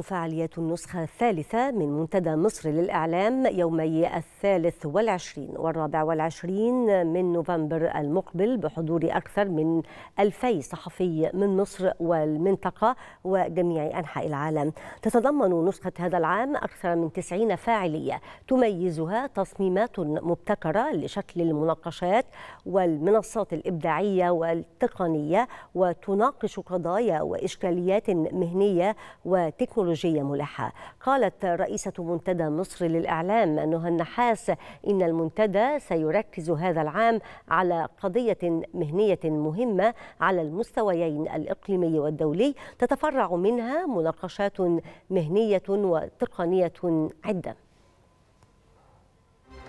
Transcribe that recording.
فعالية فعاليات النسخة الثالثة من منتدى مصر للإعلام يومي الثالث والعشرين والرابع والعشرين من نوفمبر المقبل بحضور أكثر من ألفي صحفي من مصر والمنطقة وجميع أنحاء العالم تتضمن نسخة هذا العام أكثر من 90 فاعلية تميزها تصميمات مبتكرة لشكل المناقشات والمنصات الإبداعية والتقنية وتناقش قضايا وإشكاليات مهنية وتكنولوجية بيولوجية ملحة قالت رئيسة منتدى مصر للإعلام نهى النحاس إن المنتدى سيركز هذا العام على قضية مهنية مهمة على المستويين الإقليمي والدولي تتفرع منها مناقشات مهنية وتقنية عدة